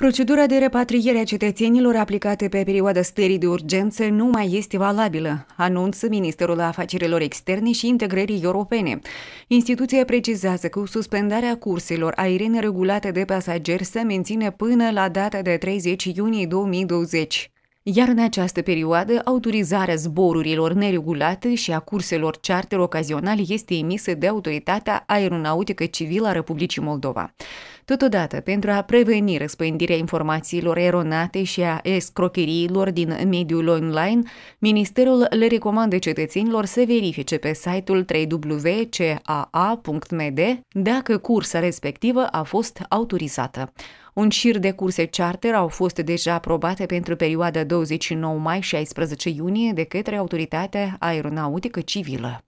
Procedura de repatriere a cetățenilor aplicată pe perioada stării de urgență nu mai este valabilă, anunță Ministerul Afacerilor Externe și Integrării Europene. Instituția precizează că suspendarea curselor aeriene regulate de pasageri se menține până la data de 30 iunie 2020 iar în această perioadă autorizarea zborurilor neregulate și a curselor charter ocazionale este emisă de Autoritatea Aeronautică Civilă a Republicii Moldova. Totodată, pentru a preveni răspândirea informațiilor eronate și a escrocheriilor din mediul online, Ministerul le recomandă cetățenilor să verifice pe site-ul www.caa.md dacă cursa respectivă a fost autorizată. Un șir de curse charter au fost deja aprobate pentru perioada 29 mai 16 iunie de către Autoritatea Aeronautică Civilă.